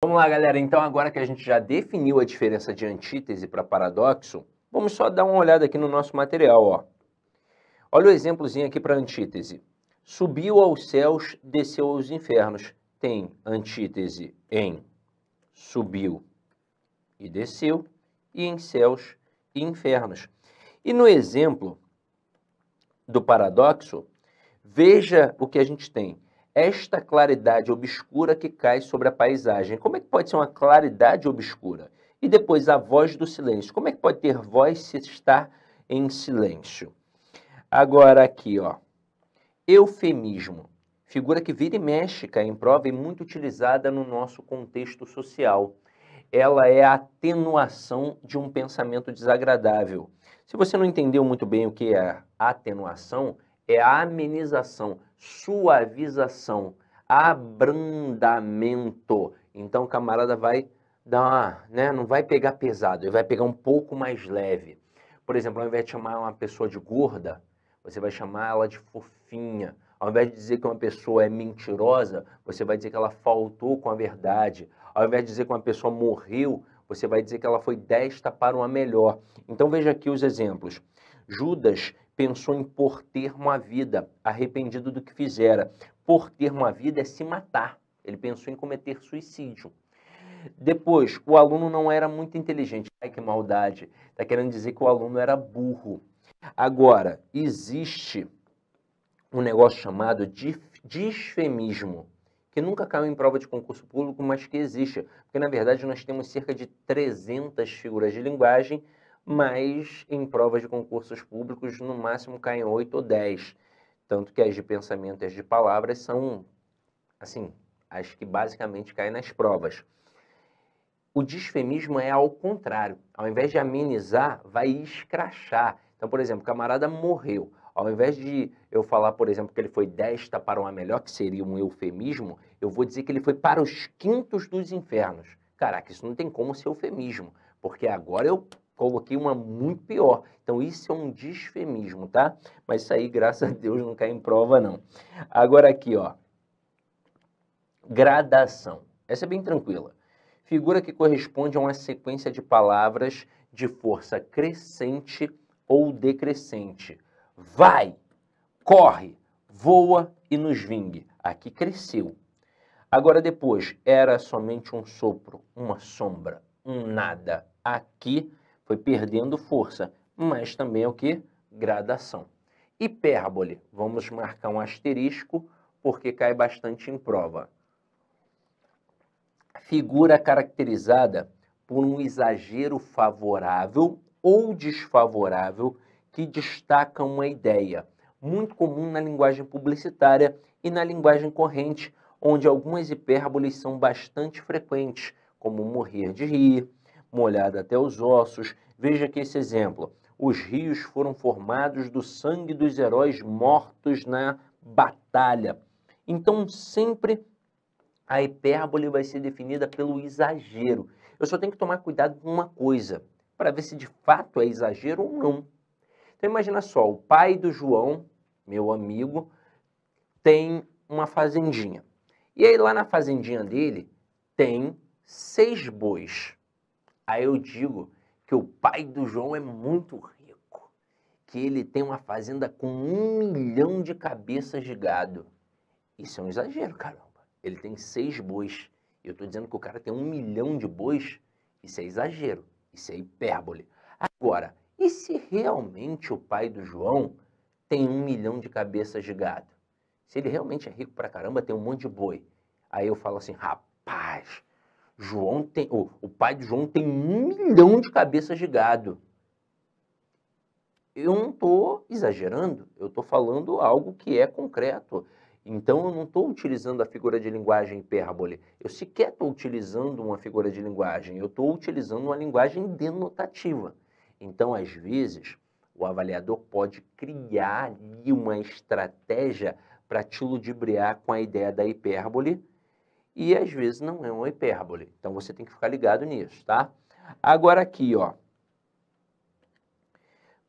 Vamos lá, galera. Então, agora que a gente já definiu a diferença de antítese para paradoxo, vamos só dar uma olhada aqui no nosso material. Ó. Olha o exemplozinho aqui para antítese. Subiu aos céus, desceu aos infernos. Tem antítese em subiu e desceu, e em céus e infernos. E no exemplo do paradoxo, veja o que a gente tem esta claridade obscura que cai sobre a paisagem. Como é que pode ser uma claridade obscura? E depois a voz do silêncio. Como é que pode ter voz se está em silêncio? Agora aqui, ó. Eufemismo. Figura que vira e mexe, cai em prova e muito utilizada no nosso contexto social. Ela é a atenuação de um pensamento desagradável. Se você não entendeu muito bem o que é atenuação, é a amenização, suavização, abrandamento. Então o camarada vai dar uma, né, não vai pegar pesado, ele vai pegar um pouco mais leve. Por exemplo, ao invés de chamar uma pessoa de gorda, você vai chamar ela de fofinha. Ao invés de dizer que uma pessoa é mentirosa, você vai dizer que ela faltou com a verdade. Ao invés de dizer que uma pessoa morreu, você vai dizer que ela foi desta para uma melhor. Então veja aqui os exemplos. Judas pensou em por ter uma vida, arrependido do que fizera. Por ter uma vida é se matar. Ele pensou em cometer suicídio. Depois, o aluno não era muito inteligente. Ai, que maldade. Está querendo dizer que o aluno era burro. Agora, existe um negócio chamado disfemismo, que nunca caiu em prova de concurso público, mas que existe. Porque, na verdade, nós temos cerca de 300 figuras de linguagem mas em provas de concursos públicos no máximo caem 8 ou 10. Tanto que as de pensamento e as de palavras são, assim, as que basicamente caem nas provas. O disfemismo é ao contrário. Ao invés de amenizar, vai escrachar. Então, por exemplo, o camarada morreu. Ao invés de eu falar, por exemplo, que ele foi desta para uma melhor, que seria um eufemismo, eu vou dizer que ele foi para os quintos dos infernos. Caraca, isso não tem como ser eufemismo, porque agora eu coloquei uma muito pior. Então, isso é um disfemismo, tá? Mas isso aí, graças a Deus, não cai em prova, não. Agora aqui, ó. Gradação. Essa é bem tranquila. Figura que corresponde a uma sequência de palavras de força crescente ou decrescente. Vai, corre, voa e nos vingue. Aqui cresceu. Agora depois, era somente um sopro, uma sombra, um nada. Aqui foi perdendo força, mas também é o que? Gradação. Hipérbole, vamos marcar um asterisco porque cai bastante em prova. Figura caracterizada por um exagero favorável ou desfavorável que destaca uma ideia, muito comum na linguagem publicitária e na linguagem corrente, onde algumas hipérboles são bastante frequentes, como morrer de rir, molhada até os ossos. Veja aqui esse exemplo. Os rios foram formados do sangue dos heróis mortos na batalha. Então, sempre a hipérbole vai ser definida pelo exagero. Eu só tenho que tomar cuidado com uma coisa, para ver se de fato é exagero ou não. Então, imagina só: o pai do João, meu amigo, tem uma fazendinha. E aí, lá na fazendinha dele, tem seis bois. Aí eu digo que o pai do João é muito rico, que ele tem uma fazenda com um milhão de cabeças de gado. Isso é um exagero, caramba. Ele tem seis bois. Eu estou dizendo que o cara tem um milhão de bois. Isso é exagero. Isso é hipérbole. Agora, e se realmente o pai do João tem um milhão de cabeças de gado? Se ele realmente é rico pra caramba, tem um monte de boi. Aí eu falo assim, rapaz, João tem, o o pai de João tem um milhão de cabeças de gado. Eu não estou exagerando, eu estou falando algo que é concreto. Então eu não estou utilizando a figura de linguagem hipérbole. Eu sequer estou utilizando uma figura de linguagem, eu estou utilizando uma linguagem denotativa. Então, às vezes, o avaliador pode criar uma estratégia para te ludibriar com a ideia da hipérbole e às vezes não é uma hipérbole. Então você tem que ficar ligado nisso, tá? Agora aqui, ó.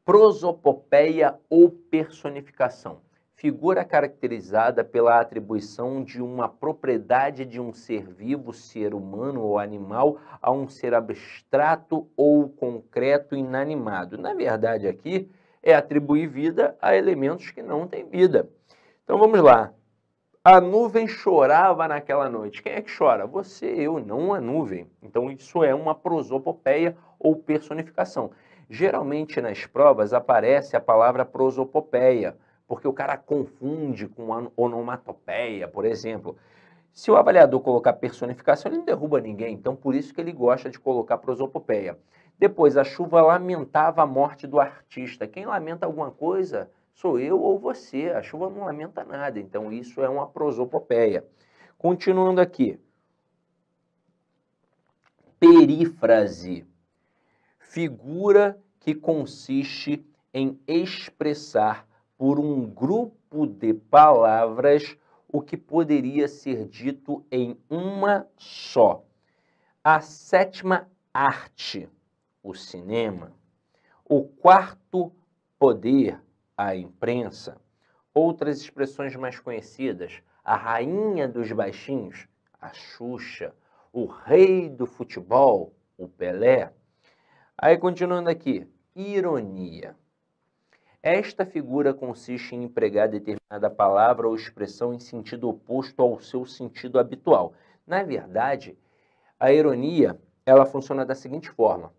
Prosopopeia ou personificação. Figura caracterizada pela atribuição de uma propriedade de um ser vivo, ser humano ou animal, a um ser abstrato ou concreto inanimado. Na verdade, aqui é atribuir vida a elementos que não têm vida. Então vamos lá. A nuvem chorava naquela noite. Quem é que chora? Você, eu, não a nuvem. Então isso é uma prosopopeia ou personificação. Geralmente nas provas aparece a palavra prosopopeia, porque o cara confunde com onomatopeia, por exemplo. Se o avaliador colocar personificação, ele não derruba ninguém, então por isso que ele gosta de colocar prosopopeia. Depois, a chuva lamentava a morte do artista. Quem lamenta alguma coisa sou eu ou você. A chuva não lamenta nada, então isso é uma prosopopeia. Continuando aqui. Perífrase. Figura que consiste em expressar por um grupo de palavras o que poderia ser dito em uma só. A sétima arte, o cinema. O quarto poder, a imprensa. Outras expressões mais conhecidas, a rainha dos baixinhos, a Xuxa, o rei do futebol, o Pelé. Aí continuando aqui, ironia. Esta figura consiste em empregar determinada palavra ou expressão em sentido oposto ao seu sentido habitual. Na verdade, a ironia, ela funciona da seguinte forma: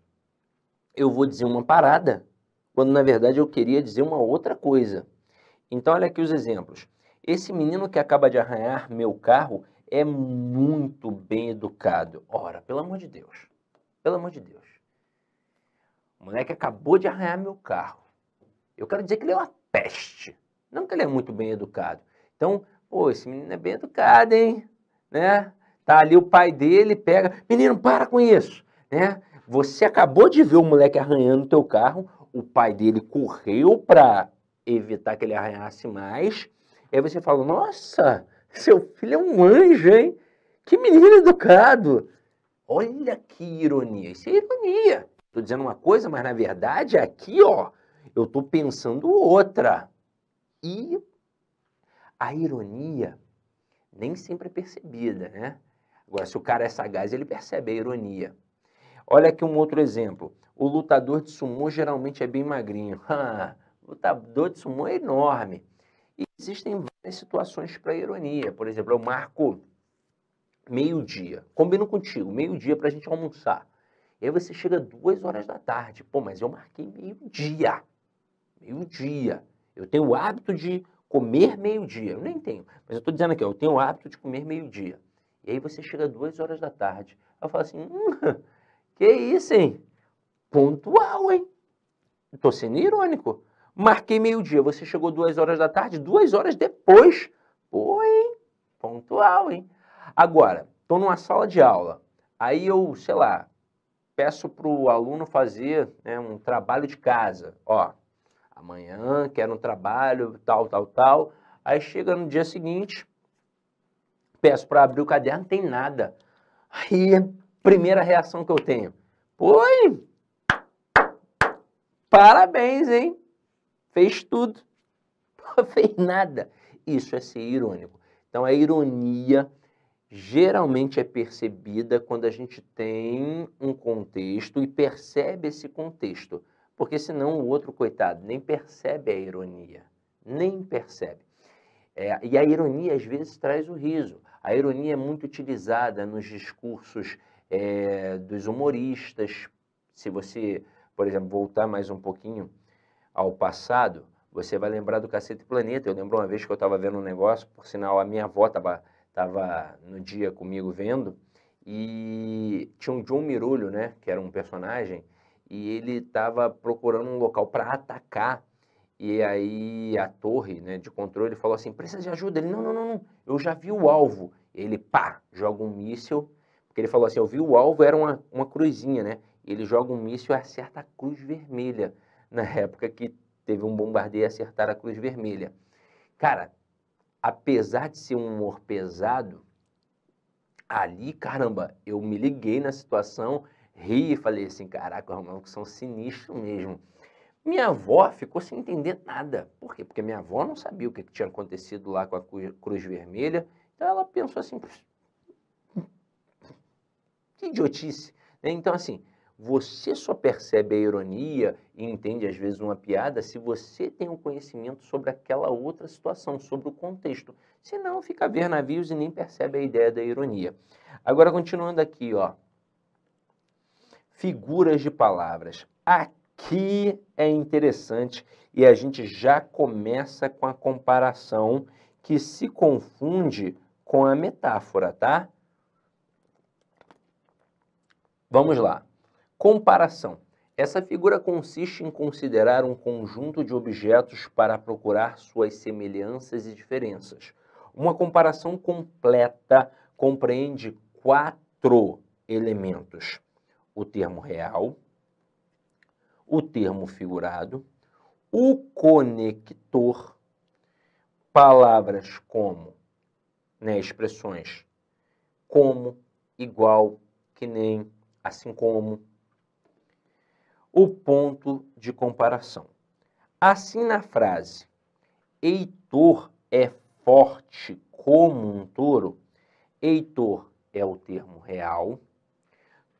eu vou dizer uma parada quando na verdade eu queria dizer uma outra coisa. Então, olha aqui os exemplos. Esse menino que acaba de arranhar meu carro é muito bem educado. Ora, pelo amor de Deus. Pelo amor de Deus. O moleque acabou de arranhar meu carro. Eu quero dizer que ele é uma peste. Não que ele é muito bem educado. Então, pô, esse menino é bem educado, hein? Né? Tá ali o pai dele, pega. Menino, para com isso. Né? Você acabou de ver o moleque arranhando teu carro o pai dele correu para evitar que ele arranhasse mais. E aí você fala: Nossa, seu filho é um anjo, hein? Que menino educado! Olha que ironia! Isso é ironia. Estou dizendo uma coisa, mas na verdade aqui, ó, eu estou pensando outra. E a ironia nem sempre é percebida, né? Agora, se o cara é sagaz, ele percebe a ironia. Olha aqui um outro exemplo. O lutador de sumô geralmente é bem magrinho. o ah, lutador de sumô é enorme. E existem várias situações para ironia. Por exemplo, eu marco meio-dia. Combino contigo, meio-dia para a gente almoçar. E aí você chega duas horas da tarde. Pô, mas eu marquei meio-dia. Meio-dia. Eu tenho o hábito de comer meio-dia. Eu nem tenho, mas eu estou dizendo aqui, eu tenho o hábito de comer meio-dia. E aí você chega duas horas da tarde. Eu falo assim, hum, que isso, hein? Pontual, hein? Estou sendo irônico. Marquei meio-dia, você chegou duas horas da tarde, duas horas depois. Pô, hein? Pontual, hein? Agora, estou numa sala de aula. Aí eu, sei lá, peço para o aluno fazer né, um trabalho de casa. Ó, amanhã quero um trabalho, tal, tal, tal. Aí chega no dia seguinte, peço para abrir o caderno, não tem nada. Aí primeira reação que eu tenho? Oi! Parabéns, hein? Fez tudo. fez nada. Isso é ser irônico. Então, a ironia geralmente é percebida quando a gente tem um contexto e percebe esse contexto. Porque senão o outro, coitado, nem percebe a ironia. Nem percebe. É, e a ironia às vezes traz o riso. A ironia é muito utilizada nos discursos é, dos humoristas. Se você, por exemplo, voltar mais um pouquinho ao passado, você vai lembrar do Cacete Planeta. Eu lembro uma vez que eu estava vendo um negócio, por sinal, a minha avó estava tava no dia comigo vendo, e tinha um John Mirulho, né, que era um personagem, e ele estava procurando um local para atacar. E aí a torre né, de controle falou assim: precisa de ajuda. Ele: não, não, não, não, eu já vi o alvo. Ele, pá, joga um míssil porque ele falou assim: eu vi o alvo, era uma, uma cruzinha, né? Ele joga um míssil e acerta a cruz vermelha, na época que teve um bombardeio e acertar a cruz vermelha. Cara, apesar de ser um humor pesado, ali, caramba, eu me liguei na situação, ri e falei assim: caraca, os malucos são sinistros mesmo. Minha avó ficou sem entender nada. Por quê? Porque minha avó não sabia o que tinha acontecido lá com a Cruz Vermelha. Então ela pensou assim: que idiotice! Né? Então, assim, você só percebe a ironia e entende, às vezes, uma piada se você tem um conhecimento sobre aquela outra situação, sobre o contexto. Senão, fica a ver navios e nem percebe a ideia da ironia. Agora, continuando aqui, ó. Figuras de palavras. Aqui é interessante e a gente já começa com a comparação que se confunde com a metáfora, tá? Vamos lá. Comparação. Essa figura consiste em considerar um conjunto de objetos para procurar suas semelhanças e diferenças. Uma comparação completa compreende quatro elementos: o termo real, o termo figurado, o conector, palavras como, né, expressões como, igual, que nem, assim como o ponto de comparação. Assim, na frase Heitor é forte como um touro, Heitor é o termo real,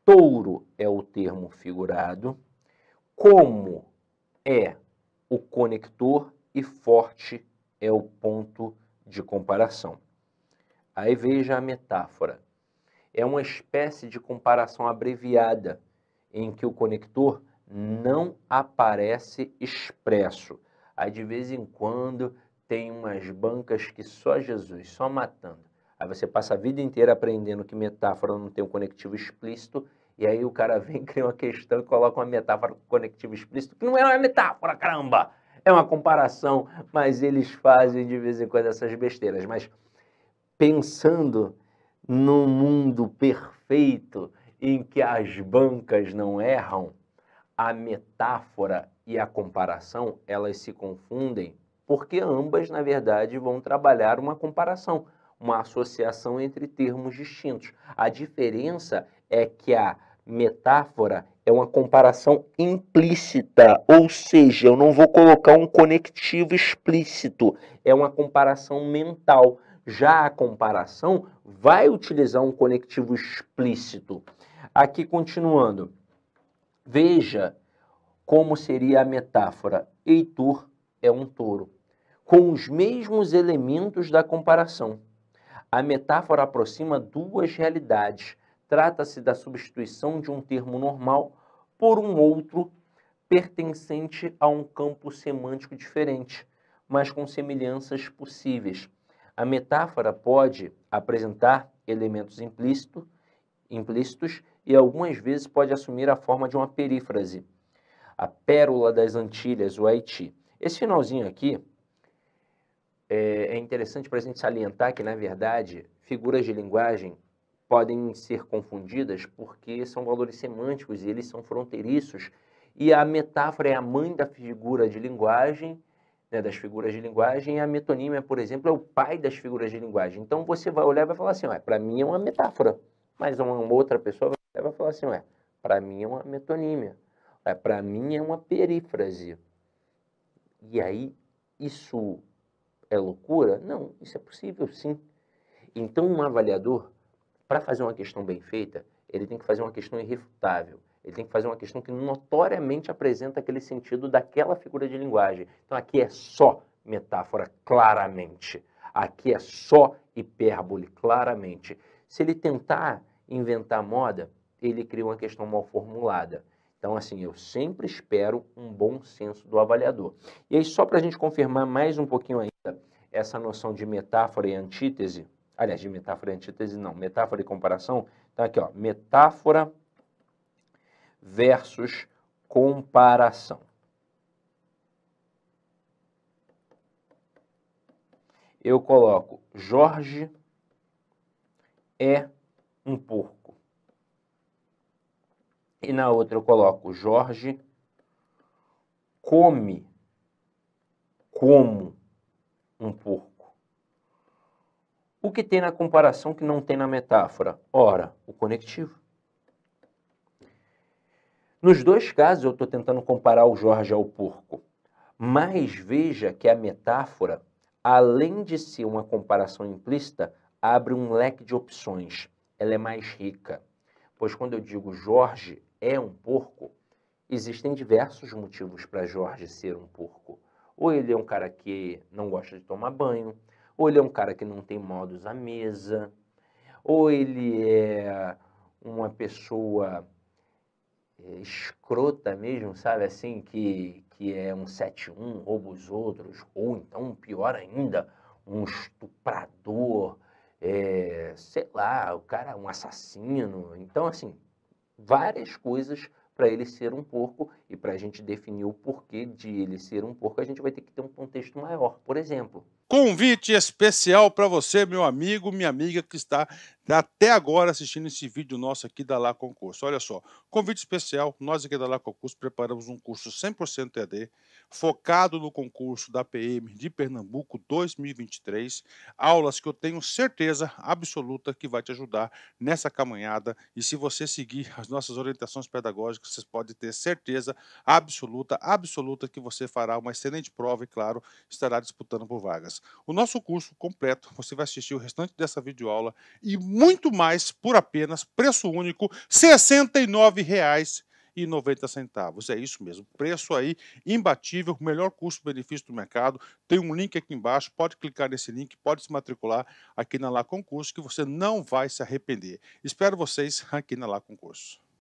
touro é o termo figurado, como é o conector e forte é o ponto de comparação. Aí veja a metáfora é uma espécie de comparação abreviada em que o conector não aparece expresso. Aí de vez em quando tem umas bancas que só Jesus, só matando. Aí você passa a vida inteira aprendendo que metáfora não tem um conectivo explícito, e aí o cara vem, cria uma questão e coloca uma metáfora com conectivo explícito, que não é uma metáfora, caramba! É uma comparação, mas eles fazem de vez em quando essas besteiras. Mas pensando no mundo perfeito em que as bancas não erram, a metáfora e a comparação, elas se confundem, porque ambas, na verdade, vão trabalhar uma comparação, uma associação entre termos distintos. A diferença é que a metáfora é uma comparação implícita, ou seja, eu não vou colocar um conectivo explícito, é uma comparação mental. Já a comparação vai utilizar um conectivo explícito. Aqui continuando, veja como seria a metáfora. Heitor é um touro, com os mesmos elementos da comparação. A metáfora aproxima duas realidades. Trata-se da substituição de um termo normal por um outro pertencente a um campo semântico diferente, mas com semelhanças possíveis. A metáfora pode apresentar elementos implícito, implícitos e algumas vezes pode assumir a forma de uma perífrase. A pérola das Antilhas, o Haiti. Esse finalzinho aqui é, é interessante para a gente salientar que, na verdade, figuras de linguagem podem ser confundidas porque são valores semânticos e eles são fronteiriços. E a metáfora é a mãe da figura de linguagem né, das figuras de linguagem, a metonímia, por exemplo, é o pai das figuras de linguagem. Então você vai olhar e vai falar assim, para mim é uma metáfora. Mas uma, outra pessoa vai, olhar, vai falar assim, para mim é uma metonímia. É, para mim é uma perífrase. E aí, isso é loucura? Não, isso é possível sim. Então, um avaliador, para fazer uma questão bem feita, ele tem que fazer uma questão irrefutável. Ele tem que fazer uma questão que notoriamente apresenta aquele sentido daquela figura de linguagem. Então aqui é só metáfora, claramente. Aqui é só hipérbole, claramente. Se ele tentar inventar moda, ele cria uma questão mal formulada. Então, assim, eu sempre espero um bom senso do avaliador. E aí, só para a gente confirmar mais um pouquinho ainda essa noção de metáfora e antítese, aliás, de metáfora e antítese não, metáfora e comparação, então aqui, ó, metáfora versus comparação. Eu coloco Jorge é um porco. E na outra eu coloco Jorge come como um porco. O que tem na comparação que não tem na metáfora? Ora, o conectivo. Nos dois casos, eu estou tentando comparar o Jorge ao porco. Mas veja que a metáfora, além de ser uma comparação implícita, abre um leque de opções. Ela é mais rica. Pois quando eu digo Jorge é um porco, existem diversos motivos para Jorge ser um porco. Ou ele é um cara que não gosta de tomar banho, ou ele é um cara que não tem modos à mesa, ou ele é uma pessoa escrota mesmo, sabe? Assim, que, que é um 71, rouba os outros, ou então, pior ainda, um estuprador, é, sei lá, o cara é um assassino. Então, assim, várias coisas para ele ser um porco e para a gente definir o porquê de ele ser um porco, a gente vai ter que ter um contexto maior, por exemplo. Convite especial para você, meu amigo, minha amiga que está Tá até agora assistindo esse vídeo nosso aqui da Lá Concurso. Olha só, convite especial, nós aqui da Lá Concurso preparamos um curso 100% EAD, focado no concurso da PM de Pernambuco 2023, aulas que eu tenho certeza absoluta que vai te ajudar nessa caminhada e se você seguir as nossas orientações pedagógicas, você pode ter certeza absoluta, absoluta que você fará uma excelente prova e, claro, estará disputando por vagas. O nosso curso completo, você vai assistir o restante dessa videoaula e muito mais por apenas preço único R$ 69,90. e centavos. É isso mesmo, preço aí imbatível, melhor custo-benefício do mercado. Tem um link aqui embaixo, pode clicar nesse link, pode se matricular aqui na Lá Concurso que você não vai se arrepender. Espero vocês aqui na Lá Concurso.